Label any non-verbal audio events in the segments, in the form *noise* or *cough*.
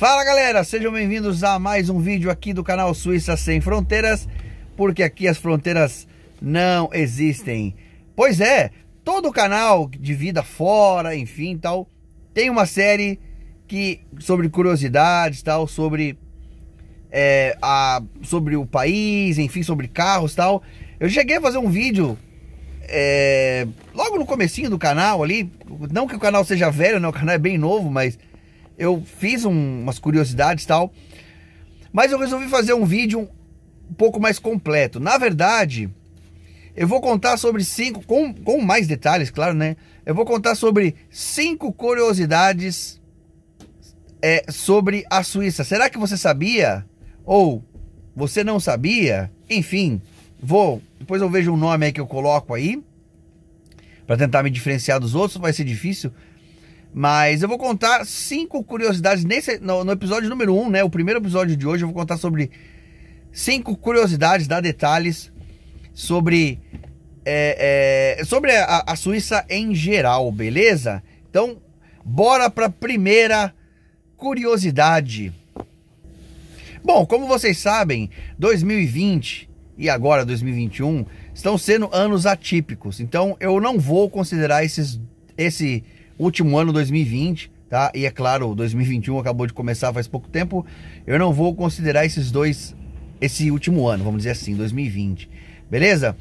Fala galera, sejam bem-vindos a mais um vídeo aqui do canal Suíça Sem Fronteiras, porque aqui as fronteiras não existem. Pois é, todo canal de vida fora, enfim, tal, tem uma série que sobre curiosidades, tal, sobre é, a, sobre o país, enfim, sobre carros, tal. Eu cheguei a fazer um vídeo é, logo no comecinho do canal ali, não que o canal seja velho, né? O canal é bem novo, mas eu fiz um, umas curiosidades e tal. Mas eu resolvi fazer um vídeo um pouco mais completo. Na verdade, eu vou contar sobre cinco, com, com mais detalhes, claro, né? Eu vou contar sobre cinco curiosidades é, sobre a Suíça. Será que você sabia? Ou você não sabia? Enfim, vou. Depois eu vejo um nome aí que eu coloco aí. para tentar me diferenciar dos outros, vai ser difícil. Mas eu vou contar cinco curiosidades nesse, no, no episódio número um, né? O primeiro episódio de hoje eu vou contar sobre cinco curiosidades, dar detalhes sobre é, é, sobre a, a, Suíça em geral, beleza? Então, bora para a primeira curiosidade. Bom, como vocês sabem, 2020 e agora 2021 estão sendo anos atípicos. Então, eu não vou considerar esses esse último ano 2020, tá? E é claro, 2021 acabou de começar faz pouco tempo. Eu não vou considerar esses dois esse último ano, vamos dizer assim, 2020. Beleza?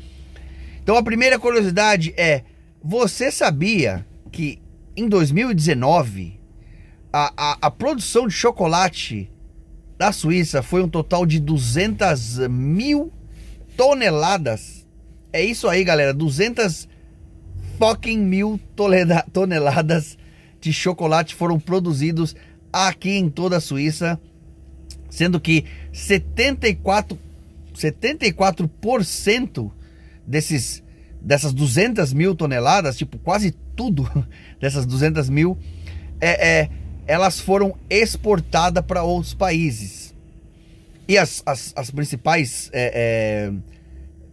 Então a primeira curiosidade é: você sabia que em 2019 a, a, a produção de chocolate da Suíça foi um total de 200 mil toneladas? É isso aí, galera, 200 toquem mil toneladas de chocolate foram produzidos aqui em toda a Suíça, sendo que 74 74% desses dessas 200 mil toneladas, tipo quase tudo *laughs* dessas 200 mil, é, é elas foram exportadas para outros países. E as, as, as principais é, é,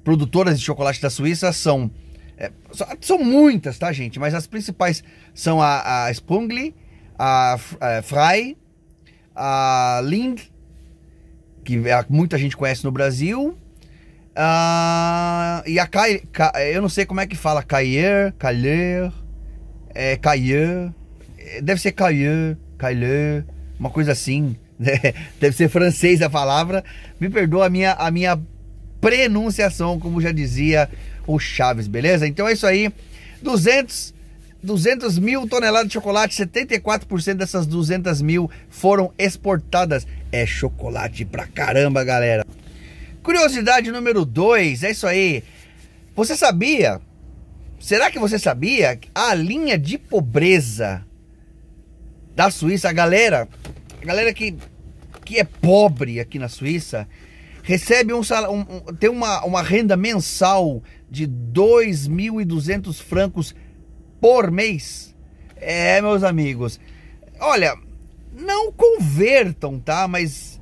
produtoras de chocolate da Suíça são é, são muitas, tá, gente? Mas as principais são a, a Spungli, a, é, a Fry, é a Lind, que muita gente conhece no Brasil, e a Kai, é, eu não sei como é que fala, Cayer, Calher, é, Cayer, deve ser Cayer, Cayer, uma coisa assim, *laughs* né? deve ser francês a palavra. Me perdoa a minha, a minha pronunciação, como já dizia o Chaves, beleza? Então é isso aí. 200 200 mil toneladas de chocolate, 74% dessas 200 mil foram exportadas. É chocolate pra caramba, galera. Curiosidade número 2, é isso aí. Você sabia? Será que você sabia a linha de pobreza da Suíça? A galera, a galera que, que é pobre aqui na Suíça, recebe um salário, um, um, tem uma, uma renda mensal de 2.200 francos por mês. É, meus amigos. Olha, não convertam, tá? Mas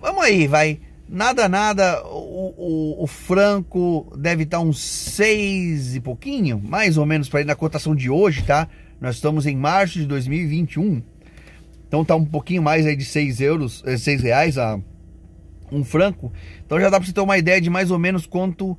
vamos aí, vai. Nada, nada, o, o, o franco deve estar uns 6 e pouquinho, mais ou menos, para ir na cotação de hoje, tá? Nós estamos em março de 2021. Então tá um pouquinho mais aí de 6 euros, 6 eh, reais a um franco. Então já dá para você ter uma ideia de mais ou menos quanto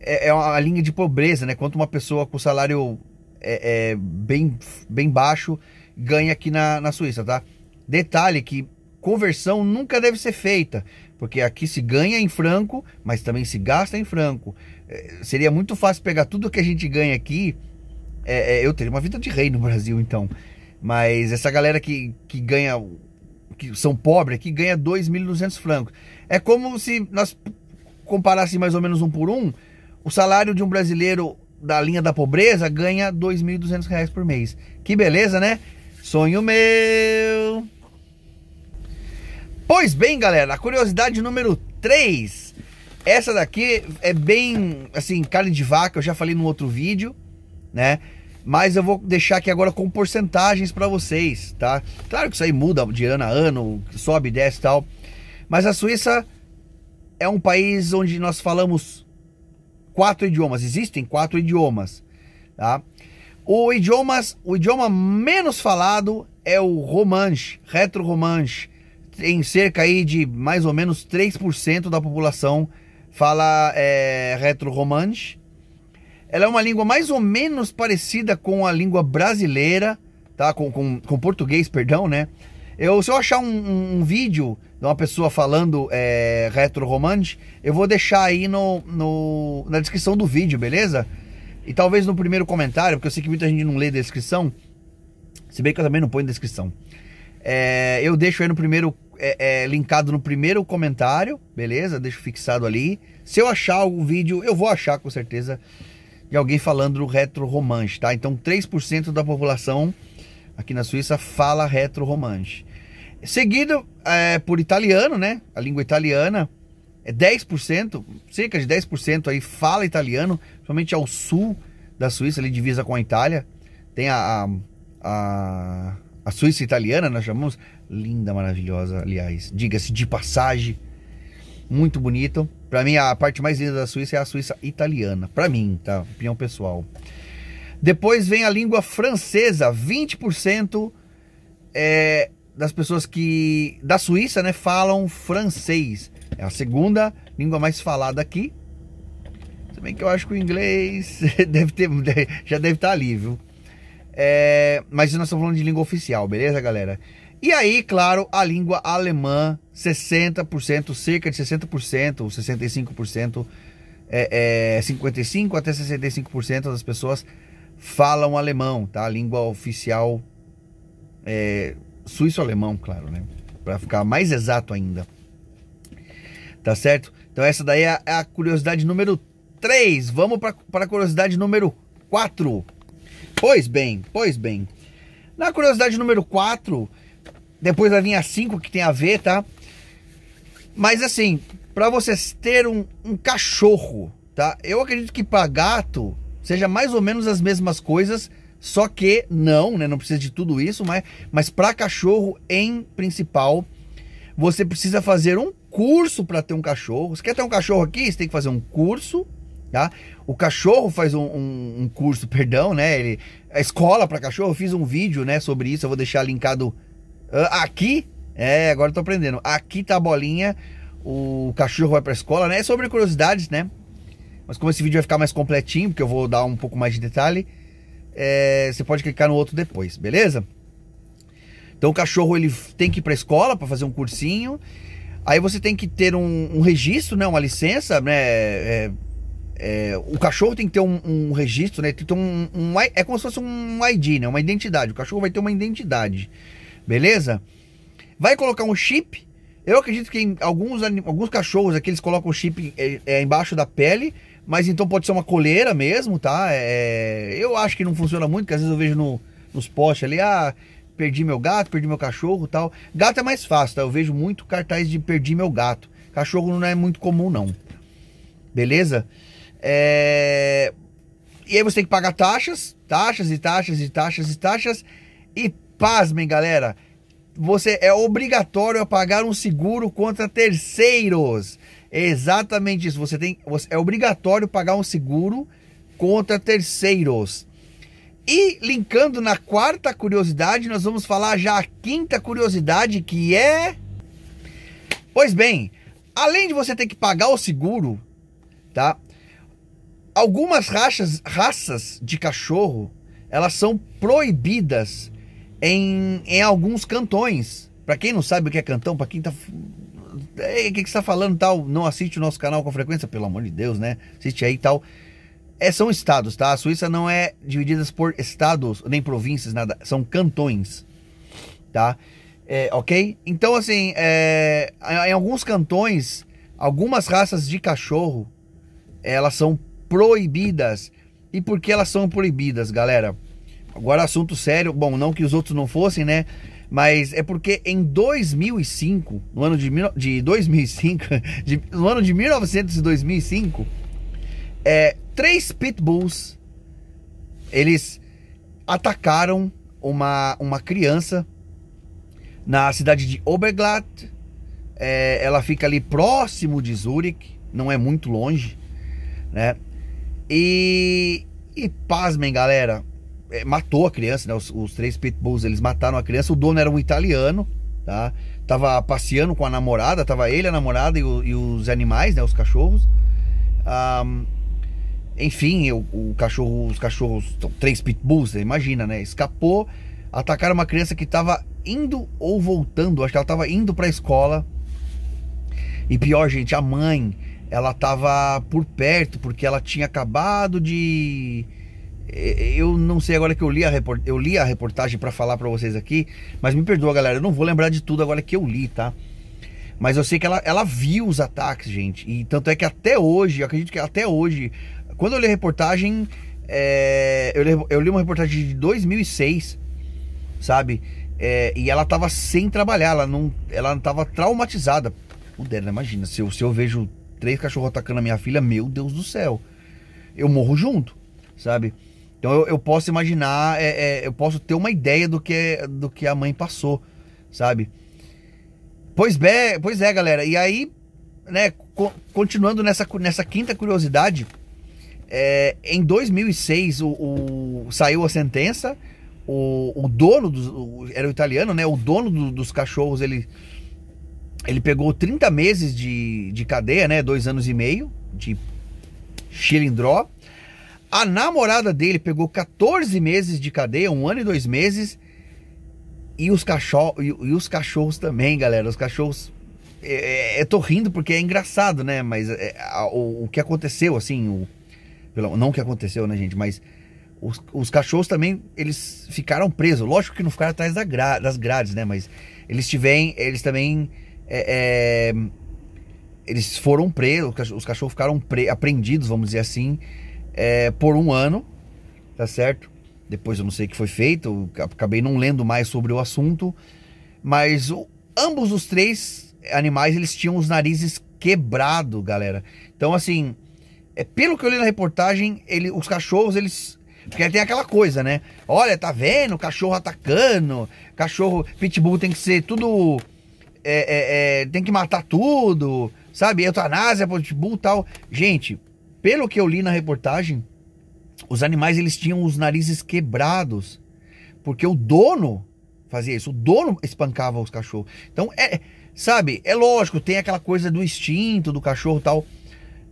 é, é a linha de pobreza, né? Quanto uma pessoa com salário é, é, bem, bem baixo ganha aqui na, na Suíça, tá? Detalhe que conversão nunca deve ser feita, porque aqui se ganha em franco, mas também se gasta em franco. É, seria muito fácil pegar tudo que a gente ganha aqui. É, é, eu teria uma vida de rei no Brasil, então. Mas essa galera que, que ganha que são pobres aqui ganha 2.200 francos. É como se nós comparássemos mais ou menos um por um, o salário de um brasileiro da linha da pobreza ganha 2.200 reais por mês. Que beleza, né? Sonho meu! Pois bem, galera, a curiosidade número 3. Essa daqui é bem, assim, carne de vaca, eu já falei no outro vídeo, né? mas eu vou deixar aqui agora com porcentagens para vocês, tá? Claro que isso aí muda de ano a ano, sobe, desce e tal. Mas a Suíça é um país onde nós falamos quatro idiomas, existem quatro idiomas, tá? O idioma, o idioma menos falado é o romanche, retro-romanche. Tem cerca aí de mais ou menos 3% da população fala é, retro-romanche. Ela é uma língua mais ou menos parecida com a língua brasileira, tá? Com, com, com português, perdão, né? Eu, se eu achar um, um, um vídeo de uma pessoa falando é, retro-romance, eu vou deixar aí no, no, na descrição do vídeo, beleza? E talvez no primeiro comentário, porque eu sei que muita gente não lê descrição, se bem que eu também não ponho descrição. É, eu deixo aí no primeiro, é, é, linkado no primeiro comentário, beleza? Deixo fixado ali. Se eu achar algum vídeo, eu vou achar com certeza de alguém falando do retro-romanche, tá? Então 3% da população aqui na Suíça fala retro-romanche. Seguido é, por italiano, né? A língua italiana é 10%, cerca de 10% aí fala italiano, somente ao sul da Suíça, ele divisa com a Itália. Tem a, a, a Suíça italiana, nós chamamos, linda, maravilhosa, aliás, diga-se de passagem, muito bonito. Para mim, a parte mais linda da Suíça é a Suíça italiana. Para mim, tá? Opinião pessoal. Depois vem a língua francesa. 20% é, das pessoas que da Suíça, né, falam francês. É a segunda língua mais falada aqui. Se bem que eu acho que o inglês *laughs* deve ter, *laughs* já deve estar tá ali, viu? É, mas nós estamos falando de língua oficial, beleza, galera? E aí, claro, a língua alemã 60%, cerca de 60% ou 65%, é, é, 55% até 65% das pessoas falam alemão, tá? A língua oficial é, suíço-alemão, claro, né? Para ficar mais exato ainda. Tá certo? Então essa daí é a curiosidade número 3. Vamos para a curiosidade número 4. Pois bem, pois bem. Na curiosidade número 4, depois da linha 5 que tem a ver, tá? Mas assim, para você ter um, um cachorro, tá? Eu acredito que para gato seja mais ou menos as mesmas coisas, só que não, né? Não precisa de tudo isso, mas, mas para cachorro em principal, você precisa fazer um curso para ter um cachorro. Você quer ter um cachorro aqui? Você tem que fazer um curso, tá? O cachorro faz um, um, um curso, *laughs* perdão, né? Ele, a escola para cachorro, eu fiz um vídeo, né, sobre isso. Eu vou deixar linkado uh, aqui é, agora eu tô aprendendo. Aqui tá a bolinha, o cachorro vai pra escola, né? É sobre curiosidades, né? Mas como esse vídeo vai ficar mais completinho, porque eu vou dar um pouco mais de detalhe, é, você pode clicar no outro depois, beleza? Então o cachorro ele tem que ir pra escola para fazer um cursinho. Aí você tem que ter um, um registro, né? Uma licença, né? É, é, o cachorro tem que ter um, um registro, né? Tem um, um, é como se fosse um ID, né? Uma identidade. O cachorro vai ter uma identidade, beleza? Vai colocar um chip. Eu acredito que em alguns, alguns cachorros aqui eles colocam o chip é, é, embaixo da pele, mas então pode ser uma coleira mesmo, tá? É, eu acho que não funciona muito, porque às vezes eu vejo no, nos postes ali, ah, perdi meu gato, perdi meu cachorro tal. Gato é mais fácil, tá? Eu vejo muito cartaz de perdi meu gato. Cachorro não é muito comum, não. Beleza? É... E aí você tem que pagar taxas, taxas e taxas e taxas e taxas. E pasmem, galera, você é obrigatório a pagar um seguro contra terceiros. É exatamente isso. Você tem, é obrigatório pagar um seguro contra terceiros. E linkando na quarta curiosidade, nós vamos falar já a quinta curiosidade que é. Pois bem, além de você ter que pagar o seguro, tá? Algumas raças, raças de cachorro elas são proibidas em, em alguns cantões. Para quem não sabe o que é cantão, para quem tá. Ei, é, o que, você tá falando tal? Não assiste o nosso canal com frequência, pelo amor de Deus, né? Assiste aí tal. É, são estados, tá? A Suíça não é dividida por estados, nem províncias, nada. São cantões, tá? É, ok? Então, assim, é, em alguns cantões, algumas raças de cachorro, elas são proibidas. E por que elas são proibidas, galera? Agora, assunto sério, bom, não que os outros não fossem, né? Mas é porque em 2005, no ano de, de 2005, *laughs* de, no ano de 1905, é, três pitbulls eles atacaram uma, uma criança na cidade de Oberglatt. É, ela fica ali próximo de Zurich, não é muito longe, né? E, e pasmem, galera, é, matou a criança, né? Os, os, três pitbulls, eles mataram a criança. O dono era um italiano, tá? Tava passeando com a namorada, tava ele, a namorada e, o, e os animais, né? Os cachorros. Um, enfim, o, o, cachorro, os cachorros, então, três pitbulls, né? imagina, né? Escapou, atacaram uma criança que estava indo ou voltando, acho que ela estava indo para a escola. E pior, gente, a mãe, ela estava por perto porque ela tinha acabado de é, eu não sei agora que eu li a, report, eu li a reportagem para falar para vocês aqui, mas me perdoa, galera, eu não vou lembrar de tudo agora que eu li, tá? Mas eu sei que ela, ela viu os ataques, gente. E tanto é que até hoje, eu acredito que até hoje, quando eu li a reportagem, é, eu, li, eu, li, uma reportagem de 2006, sabe? É, e ela tava sem trabalhar, ela não, ela tava traumatizada. Puder, né, imagina, se eu, se eu vejo três cachorros atacando a minha filha, meu Deus do céu, eu morro junto, sabe? Então eu, eu posso imaginar, é, é, eu posso ter uma ideia do que, do que a mãe passou, sabe? Pois, é, pois é, galera. E aí, né, co continuando nessa, nessa quinta curiosidade, é, em 2006 o, o, saiu a sentença. O, o dono, o, era o italiano, né? O dono do, dos cachorros, ele, ele pegou 30 meses de, de cadeia, né? Dois anos e meio de chilindró. A namorada dele pegou 14 meses de cadeia, um ano e dois meses. E os, cachorro, e, e os cachorros também, galera. Os cachorros. É, é, tô rindo porque é engraçado, né? Mas é, a, o, o, que aconteceu, assim. O, não o que aconteceu, né, gente? Mas os, os, cachorros também eles ficaram presos. Lógico que não ficaram atrás da gra, das grades, né? Mas eles tiverem, eles também é, é, eles foram presos. Os cachorros ficaram pre, apreendidos, vamos dizer assim, é, por um ano, tá certo? Depois eu não sei o que foi feito, acabei não lendo mais sobre o assunto, mas o, ambos os três animais eles tinham os narizes quebrados, galera. Então assim, é, pelo que eu li na reportagem, ele, os cachorros eles porque tem aquela coisa, né? Olha, tá vendo? Cachorro atacando, cachorro pitbull tem que ser tudo. É, é, é, tem que matar tudo, sabe? Eutanásia, pitbull e tal. Gente, pelo que eu li na reportagem, os animais eles tinham os narizes quebrados, porque o dono fazia isso, o dono espancava os cachorros. Então, é, sabe, é lógico, tem aquela coisa do instinto do cachorro tal,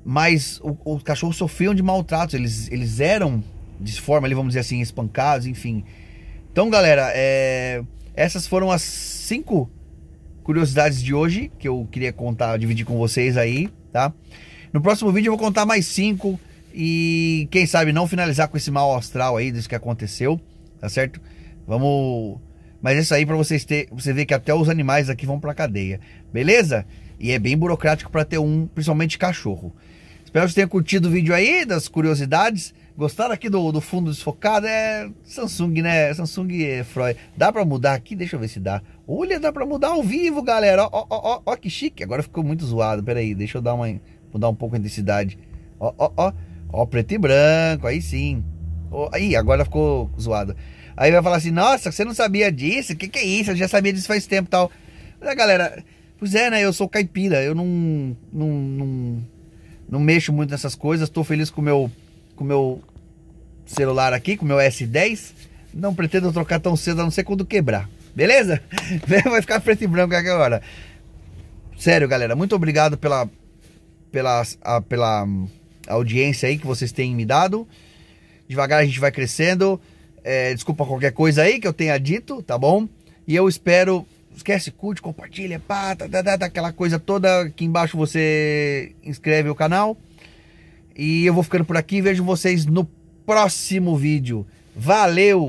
mas os cachorros sofriam de maltratos, eles, eles eram de forma, vamos dizer assim, espancados, enfim. Então, galera, é, essas foram as cinco curiosidades de hoje que eu queria contar, dividir com vocês aí, tá? No próximo vídeo eu vou contar mais cinco e quem sabe não finalizar com esse mal astral aí disso que aconteceu, tá certo? Vamos. Mas é isso aí para vocês ter, você ver que até os animais aqui vão para cadeia, beleza? E é bem burocrático para ter um, principalmente cachorro. Espero que vocês tenham curtido o vídeo aí das curiosidades. Gostaram aqui do, do fundo desfocado? É Samsung, né? Samsung é Freud. Dá para mudar aqui? Deixa eu ver se dá. Olha, dá para mudar ao vivo, galera. Ó, ó, ó, ó, que chique. Agora ficou muito zoado. Pera aí, deixa eu dar uma dar um pouco de intensidade. Ó, ó, ó. Ó, preto e branco, aí sim. Ó, aí, agora ficou zoado. Aí vai falar assim, nossa, você não sabia disso? O que, que é isso? Eu já sabia disso faz tempo tal. Mas a ah, galera, pois é, né? Eu sou caipira, eu não, não, não, não mexo muito nessas coisas. Estou feliz com meu, o com meu celular aqui, com o meu S10. Não pretendo trocar tão cedo, a não ser quando quebrar. Beleza? *laughs* Vai ficar preto e branco agora. Sério, galera, muito obrigado pela pela, a, pela hum, audiência aí que vocês têm me dado. Devagar a gente vai crescendo. É, desculpa qualquer coisa aí que eu tenha dito, tá bom? E eu espero. Esquece, curte, compartilha, pá, tá, tá, tá, tá aquela coisa toda. Aqui embaixo você inscreve o canal. E eu vou ficando por aqui. Vejo vocês no próximo vídeo. Valeu!